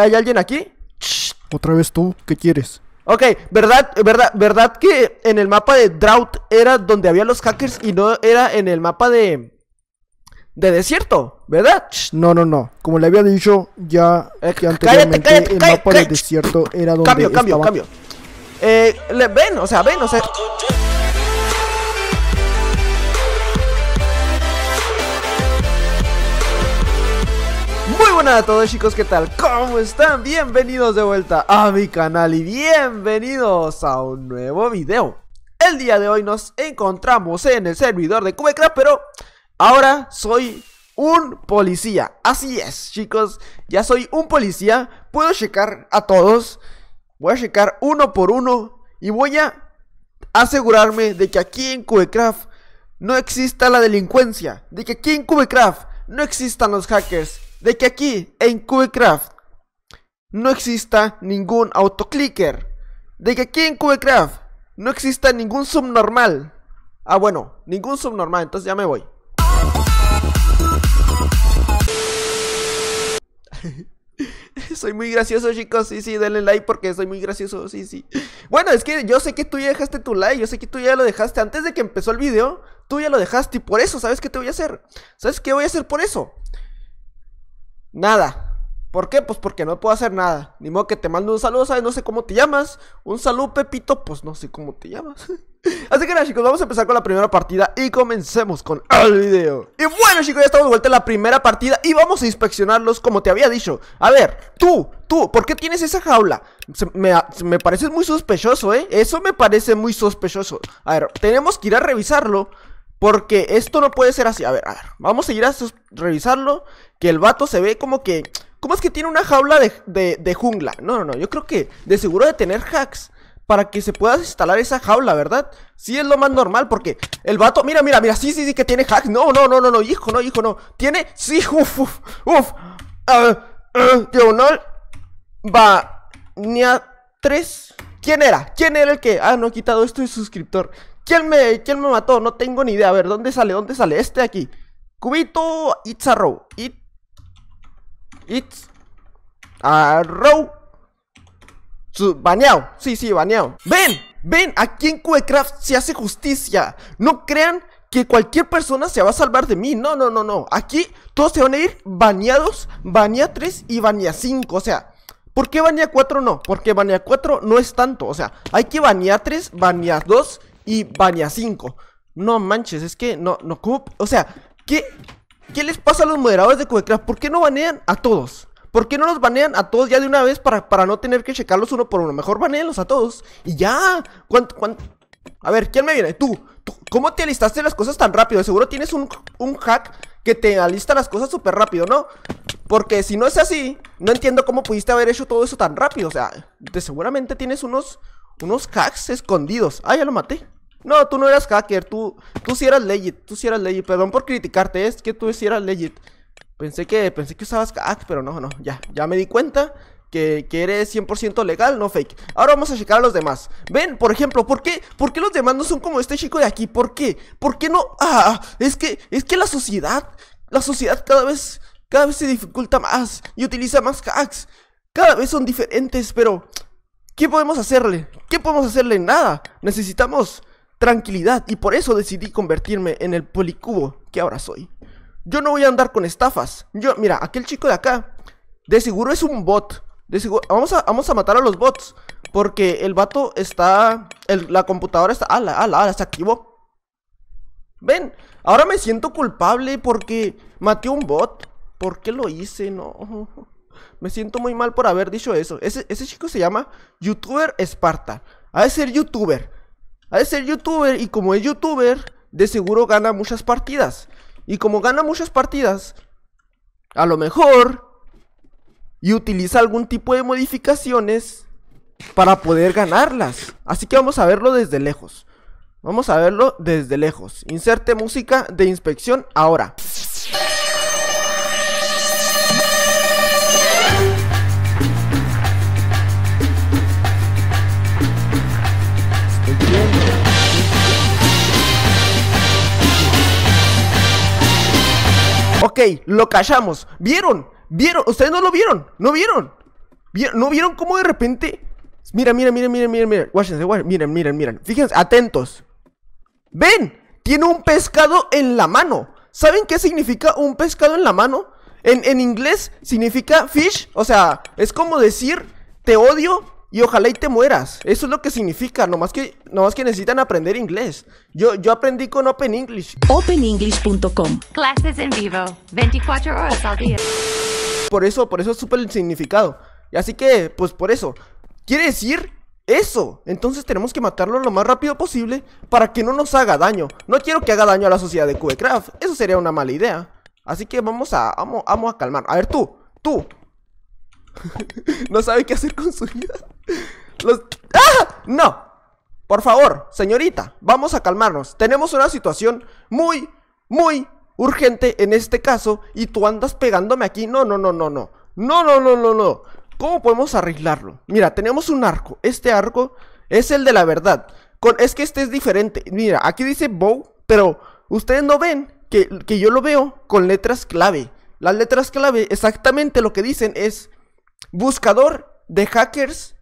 ¿Hay alguien aquí? Otra vez tú, ¿qué quieres? Ok, ¿verdad, verdad, verdad que en el mapa de Drought era donde había los hackers y no era en el mapa de... De desierto, ¿verdad? No, no, no. Como le había dicho ya eh, que anteriormente, el mapa de desierto era donde Cambio, cambio, cambio. Eh, ven, o sea, ven, o sea... Muy buenas a todos chicos, ¿qué tal? ¿Cómo están? Bienvenidos de vuelta a mi canal y bienvenidos a un nuevo video El día de hoy nos encontramos en el servidor de Cubecraft, pero ahora soy un policía Así es chicos, ya soy un policía, puedo checar a todos Voy a checar uno por uno y voy a asegurarme de que aquí en Cubecraft no exista la delincuencia De que aquí en Cubecraft no existan los hackers de que aquí en Cubecraft no exista ningún autoclicker. De que aquí en Cubecraft no exista ningún subnormal. Ah, bueno, ningún subnormal, entonces ya me voy. soy muy gracioso, chicos. Sí, sí, denle like porque soy muy gracioso. Sí, sí. Bueno, es que yo sé que tú ya dejaste tu like. Yo sé que tú ya lo dejaste antes de que empezó el video. Tú ya lo dejaste y por eso, ¿sabes qué te voy a hacer? ¿Sabes qué voy a hacer por eso? Nada. ¿Por qué? Pues porque no puedo hacer nada. Ni modo que te mando un saludo, ¿sabes? No sé cómo te llamas. Un saludo, Pepito, pues no sé cómo te llamas. Así que nada, chicos, vamos a empezar con la primera partida y comencemos con el video. Y bueno, chicos, ya estamos de vuelta en la primera partida y vamos a inspeccionarlos como te había dicho. A ver, tú, tú, ¿por qué tienes esa jaula? me, me parece muy sospechoso, ¿eh? Eso me parece muy sospechoso. A ver, tenemos que ir a revisarlo. Porque esto no puede ser así. A ver, a ver. Vamos a ir a revisarlo que el vato se ve como que... ¿Cómo es que tiene una jaula de, jungla? No, no, no, yo creo que de seguro de tener hacks para que se pueda instalar esa jaula, ¿verdad? Sí es lo más normal, porque el vato, mira, mira, mira, sí, sí, sí que tiene hacks. No, no, no, no, no, hijo, no, hijo, no. Tiene, sí, uff, uff, uff. A ah, ver. Ah, diagonal, va, a tres. ¿Quién era? ¿Quién era el que? Ah, no, he quitado esto de suscriptor. ¿Quién me, quién me mató? No tengo ni idea. A ver, ¿dónde sale? ¿Dónde sale? Este aquí. Cubito Itzarrow. It's Arrow baneado. Sí, sí, baneado. Ven, ven, aquí en Cubecraft se hace justicia. No crean que cualquier persona se va a salvar de mí. No, no, no, no. Aquí todos se van a ir baneados, banea 3 y banea 5. O sea, ¿por qué banea 4 no? Porque banea 4 no es tanto. O sea, hay que banear 3, banear 2 y banea 5. No manches, es que no, no, ¿cómo? O sea, ¿qué, ¿Qué les pasa a los moderadores de Cubecraft? ¿Por qué no banean a todos? ¿Por qué no los banean a todos ya de una vez para, para no tener que checarlos uno por uno? Mejor baneenlos a todos y ya. ¿Cuánto, cuánto? A ver, ¿quién me viene? Tú. ¿Cómo te alistaste las cosas tan rápido? seguro tienes un, hack que te alista las cosas súper rápido, ¿no? Porque si no es así, no entiendo cómo pudiste haber hecho todo eso tan rápido. O sea, seguramente tienes unos, unos hacks escondidos. Ah, ya lo maté. No, tú no eras hacker, tú, tú sí eras legit, tú sí eras legit. Perdón por criticarte, es que tú sí eras legit. Pensé que, pensé que usabas hacks, pero no, no, ya, ya me di cuenta que, que eres 100% legal, no fake. Ahora vamos a checar a los demás. Ven, por ejemplo, ¿por qué, ¿por qué los demás no son como este chico de aquí? ¿Por qué? ¿Por qué no? Ah, es que, es que la sociedad, la sociedad cada vez, cada vez se dificulta más y utiliza más hacks. Cada vez son diferentes, pero ¿qué podemos hacerle? ¿Qué podemos hacerle? Nada. Necesitamos tranquilidad y por eso decidí convertirme en el policubo que ahora soy. Yo no voy a andar con estafas. Yo, mira, aquel chico de acá, de seguro es un bot. De seguro, vamos a, vamos a matar a los bots. Porque el vato está. la computadora está. Ala, ala, ala, se activó. Ven, ahora me siento culpable porque maté un bot. ¿Por qué lo hice? No. Me siento muy mal por haber dicho eso. Ese, ese chico se llama YouTuber Esparta. Ha de ser youtuber es de ser youtuber y como es youtuber, de seguro gana muchas partidas. Y como gana muchas partidas, a lo mejor y utiliza algún tipo de modificaciones para poder ganarlas. Así que vamos a verlo desde lejos. Vamos a verlo desde lejos. Inserte música de inspección ahora. Ok, lo callamos. ¿Vieron? ¿Vieron? Ustedes no lo vieron. ¿No vieron? ¿No vieron cómo de repente? Mira, mira, mira, mira, mira, mira. Miren, miren, miren. Fíjense, atentos. ¿Ven? Tiene un pescado en la mano. ¿Saben qué significa un pescado en la mano? En, en inglés significa fish. O sea, es como decir te odio y ojalá y te mueras. Eso es lo que significa. Nomás que, que necesitan aprender inglés. Yo, yo aprendí con Open English. OpenEnglish.com. Clases en vivo. 24 horas al día. Por eso, por eso es súper significado. Y Así que, pues por eso. Quiere decir eso. Entonces tenemos que matarlo lo más rápido posible para que no nos haga daño. No quiero que haga daño a la sociedad de Cubecraft. Eso sería una mala idea. Así que vamos a, vamos a calmar. A ver tú, tú, no sabe qué hacer con su vida. ¡Ah! ¡No! Por favor, señorita, vamos a calmarnos. Tenemos una situación muy, muy urgente en este caso y tú andas pegándome aquí. No, no, no, no, no. No, no, no, no, no. ¿Cómo podemos arreglarlo? Mira, tenemos un arco. Este arco es el de la verdad. Es que este es diferente. Mira, aquí dice bow, pero ustedes no ven que, que yo lo veo con letras clave. Las letras clave exactamente lo que dicen es Buscador de hackers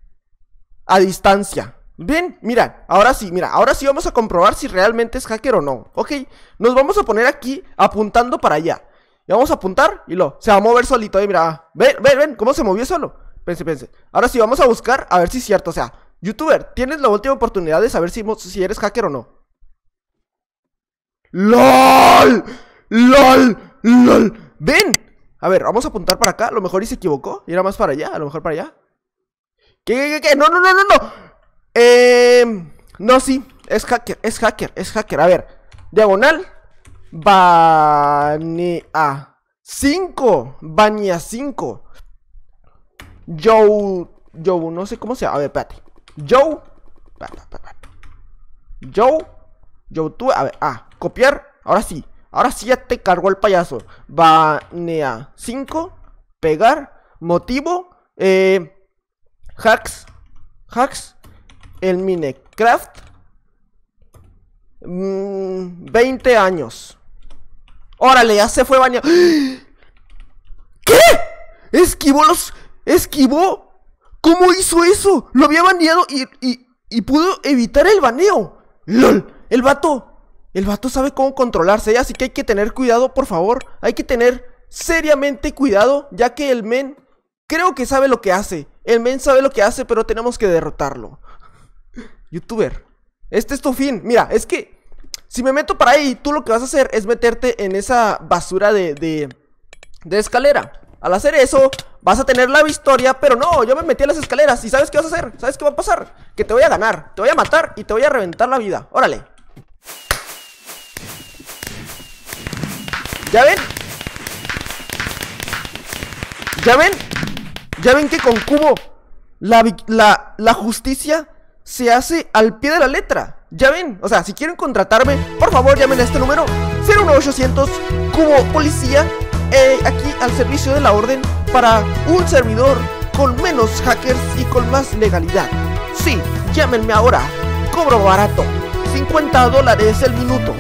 a distancia. Bien, mira, ahora sí, mira, ahora sí vamos a comprobar si realmente es hacker o no. Ok, nos vamos a poner aquí apuntando para allá. Y vamos a apuntar y lo, se va a mover solito. Y mira, ah, ven, ven, ven, cómo se movió solo. Pense, pense. Ahora sí, vamos a buscar a ver si es cierto. O sea, youtuber, tienes la última oportunidad de saber si eres hacker o no. ¡LOL! ¡LOL! ¡LOL! ¡Ven! A ver, vamos a apuntar para acá. A lo mejor y se equivocó. Y era más para allá. A lo mejor para allá. ¿Qué, qué, qué? No, no, no, no, no. Eh, no, sí. Es hacker, es hacker, es hacker. A ver. Diagonal. a 5. a 5. Joe. Joe, no sé cómo se llama. A ver, espérate. Joe. Joe. Joe, tú. A ver, ah, copiar. Ahora sí. Ahora sí ya te cargó el payaso. Banea 5, pegar, motivo, eh, hacks, hacks, el Minecraft, mmm, 20 años. Órale, ya se fue baneado. ¿Qué? Esquivó los... Esquivó. ¿Cómo hizo eso? Lo había baneado y, y, y pudo evitar el baneo. LOL, el vato el vato sabe cómo controlarse, así que hay que tener cuidado, por favor. Hay que tener seriamente cuidado, ya que el men creo que sabe lo que hace. El men sabe lo que hace, pero tenemos que derrotarlo. Youtuber, este es tu fin. Mira, es que si me meto para ahí, tú lo que vas a hacer es meterte en esa basura de, de, escalera. Al hacer eso, vas a tener la victoria, pero no, yo me metí a las escaleras. ¿Y sabes qué vas a hacer? ¿Sabes qué va a pasar? Que te voy a ganar, te voy a matar y te voy a reventar la vida. Órale. ¿Ya ven? ¿Ya ven? ¿Ya ven que con Cubo la, la, la justicia se hace al pie de la letra? ¿Ya ven? O sea, si quieren contratarme, por favor llamen a este número 01800 Cubo Policía eh, aquí al servicio de la orden para un servidor con menos hackers y con más legalidad. Sí, llámenme ahora. Cobro barato. 50 dólares el minuto.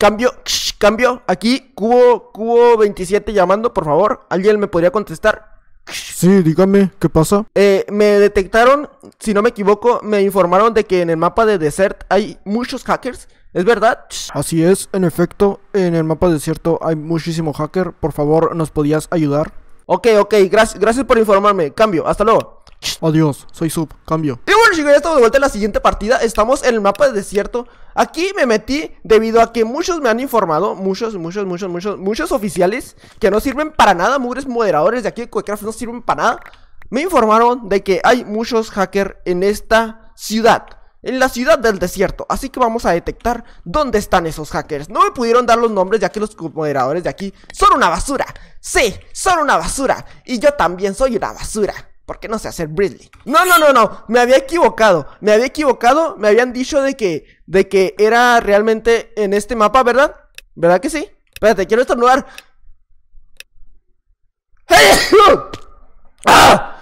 Cambio, cambio. Aquí, cubo, cubo 27 llamando, por favor. ¿Alguien me podría contestar? Sí, dígame, ¿qué pasa? Eh, me detectaron, si no me equivoco, me informaron de que en el mapa de Desert hay muchos hackers. ¿Es verdad? Así es, en efecto, en el mapa de desierto hay muchísimo hacker. Por favor, ¿nos podías ayudar? Ok, ok, gracias, gracias por informarme. Cambio, hasta luego. Adiós, soy sub, cambio. Y bueno chicos, ya estamos de vuelta en la siguiente partida. Estamos en el mapa de desierto. Aquí me metí debido a que muchos me han informado, muchos, muchos, muchos, muchos, muchos oficiales que no sirven para nada, mugres moderadores de aquí de Craft no sirven para nada. Me informaron de que hay muchos hackers en esta ciudad en la ciudad del desierto, así que vamos a detectar dónde están esos hackers. No me pudieron dar los nombres ya que los moderadores de aquí son una basura. Sí, son una basura. Y yo también soy una basura. ¿Por qué no sé hacer Bridley. No, no, no, no. Me había equivocado. Me había equivocado. Me habían dicho de que, de que era realmente en este mapa, ¿verdad? ¿Verdad que sí? Espérate, quiero estornudar. ¡Hey! ¡Ah!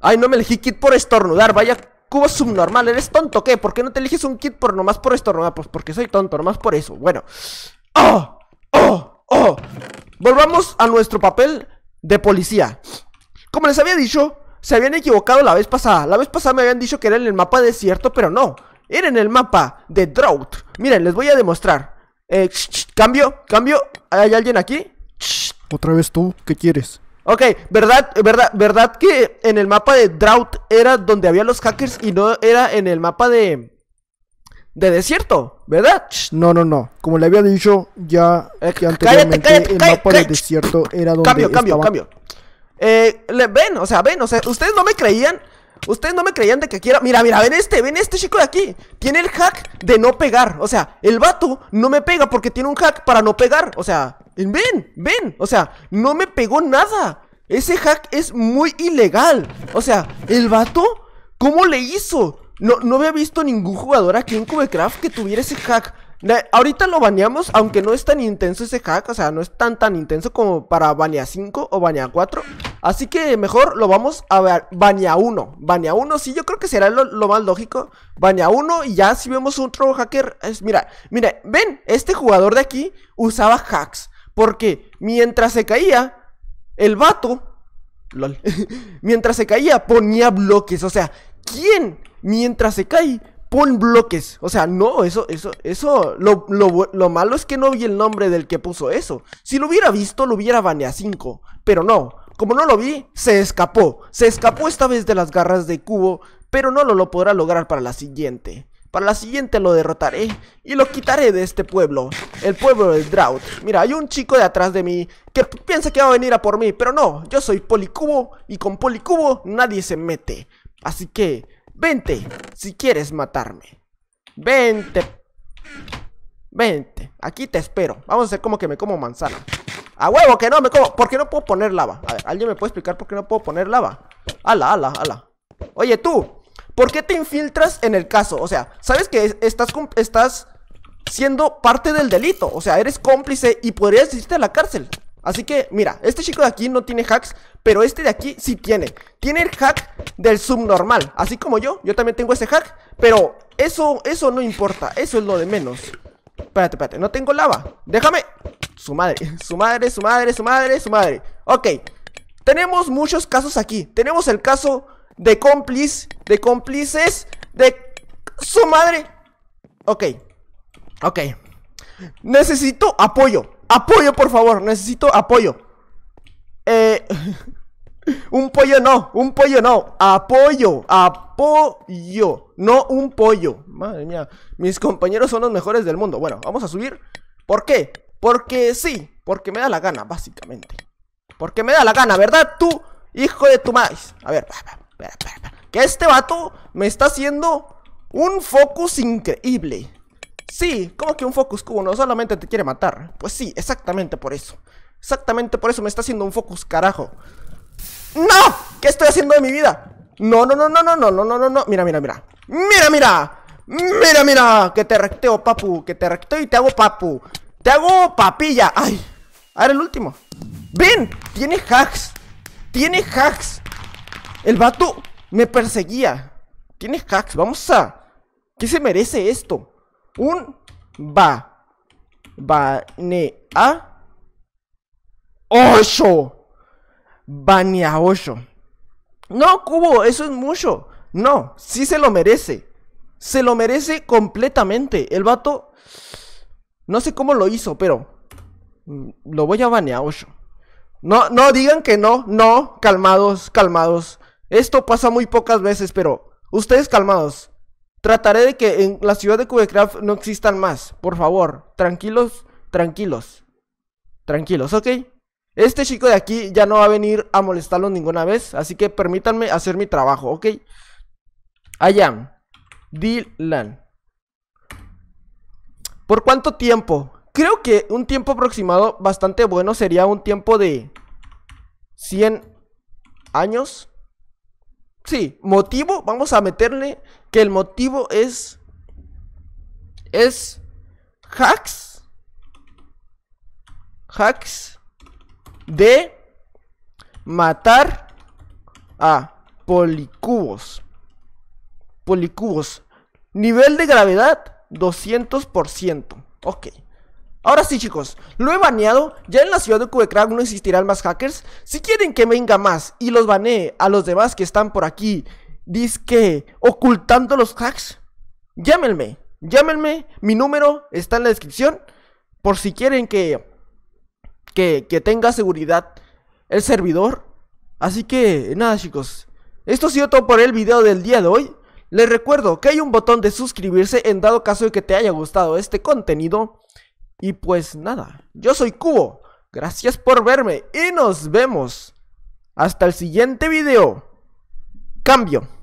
Ay, no me elegí kit por estornudar. Vaya cubo subnormal, ¿eres tonto qué? ¿Por qué no te eliges un kit por nomás por esto? Nomás, pues porque soy tonto, nomás por eso. Bueno. ¡Oh! ¡Oh! ¡Oh! Volvamos a nuestro papel de policía. Como les había dicho, se habían equivocado la vez pasada. La vez pasada me habían dicho que era en el mapa desierto, pero no. Era en el mapa de Drought. Miren, les voy a demostrar. Eh, cambio, cambio. ¿Hay alguien aquí? Otra vez tú, ¿qué quieres? Ok, ¿verdad, verdad, ¿verdad que en el mapa de Drought era donde había los hackers y no era en el mapa de... de desierto, ¿verdad? No, no, no. Como le había dicho ya que eh, anteriormente, el mapa de desierto era donde Cambio, cambio, cambio. Eh, ven, o sea, ven, o sea, ustedes no me creían... Ustedes no me creían de que quiera. Mira, mira, ven este, ven este chico de aquí. Tiene el hack de no pegar. O sea, el vato no me pega porque tiene un hack para no pegar. O sea, Ven, ven. O sea, no me pegó nada. Ese hack es muy ilegal. O sea, el vato, ¿cómo le hizo? No, no había visto ningún jugador aquí en Cubecraft que tuviera ese hack. ahorita lo baneamos, aunque no es tan intenso ese hack, o sea, no es tan tan intenso como para banear 5 o banear 4. Así que mejor lo vamos a ver, banea 1. Banea 1, sí, yo creo que será lo, más lógico. Banea 1 y ya si vemos otro hacker, es, mira, mira, ven, este jugador de aquí usaba hacks. Porque mientras se caía, el vato, mientras se caía ponía bloques. O sea, ¿quién mientras se cae pon bloques? O sea, no, eso, eso, eso, lo, malo es que no vi el nombre del que puso eso. Si lo hubiera visto, lo hubiera baneado 5, pero no. Como no lo vi, se escapó. Se escapó esta vez de las garras de Cubo, pero no lo, lo podrá lograr para la siguiente. Para la siguiente lo derrotaré y lo quitaré de este pueblo, el pueblo del Drought. Mira, hay un chico de atrás de mí que piensa que va a venir a por mí, pero no, yo soy Policubo y con Policubo nadie se mete. Así que, vente si quieres matarme. Vente. Vente, aquí te espero. Vamos a hacer como que me como manzana. A huevo que no me como, porque no puedo poner lava? A ver, ¿alguien me puede explicar por qué no puedo poner lava? Ala, ala, ala. Oye, tú, ¿Por qué te infiltras en el caso? O sea, sabes que estás, estás siendo parte del delito. O sea, eres cómplice y podrías irte a la cárcel. Así que, mira, este chico de aquí no tiene hacks, pero este de aquí sí tiene. Tiene el hack del subnormal, así como yo. Yo también tengo ese hack, pero eso, eso no importa. Eso es lo de menos. Espérate, espérate, no tengo lava. Déjame. Su madre, su madre, su madre, su madre, su madre. Ok. Tenemos muchos casos aquí. Tenemos el caso de cómplice, de cómplices, de... ¡Su madre! Ok, ok. Necesito apoyo. Apoyo, por favor. Necesito apoyo. Eh... un pollo no, un pollo no. Apoyo, apoyo. No un pollo. Madre mía. Mis compañeros son los mejores del mundo. Bueno, vamos a subir. ¿Por qué? Porque sí. Porque me da la gana, básicamente. Porque me da la gana, ¿verdad? Tú, hijo de tu maíz. A ver, va, va. Que este vato me está haciendo un focus increíble. Sí, como que un focus cubo no solamente te quiere matar. Pues sí, exactamente por eso. Exactamente por eso me está haciendo un focus, carajo. ¡No! ¿Qué estoy haciendo de mi vida? No, no, no, no, no, no, no, no, no, no. Mira, mira, mira. Mira, mira. Mira, mira. Que te recteo, papu. Que te recteo y te hago papu. Te hago papilla. Ay. Ahora el último. Ven. Tiene hacks. Tiene hacks. El vato me perseguía. Tiene hacks, vamos a... ¿Qué se merece esto? Un ba... Banea... Ocho. Banea ocho. No, Cubo, eso es mucho. No, sí se lo merece. Se lo merece completamente. El vato... No sé cómo lo hizo, pero... Mm, lo voy a banear ocho No, no digan que no, no, calmados, calmados. Esto pasa muy pocas veces, pero ustedes calmados. Trataré de que en la ciudad de Cubecraft no existan más. Por favor, tranquilos, tranquilos. Tranquilos, ¿ok? Este chico de aquí ya no va a venir a molestarlos ninguna vez, así que permítanme hacer mi trabajo, ¿ok? I Dylan. ¿Por cuánto tiempo? Creo que un tiempo aproximado bastante bueno sería un tiempo de 100 años. Sí, motivo, vamos a meterle que el motivo es. Es. Hacks. Hacks. De. Matar. A. Policubos. Policubos. Nivel de gravedad: 200%. Ok. Ahora sí chicos, lo he baneado, ya en la ciudad de Cubecrack no existirán más hackers Si quieren que venga más y los banee a los demás que están por aquí Disque ocultando los hacks Llámenme, llámenme, mi número está en la descripción Por si quieren que, que, que tenga seguridad el servidor Así que nada chicos, esto ha sido todo por el video del día de hoy les recuerdo que hay un botón de suscribirse en dado caso de que te haya gustado este contenido y pues nada, yo soy Cubo. Gracias por verme y nos vemos. Hasta el siguiente video. Cambio.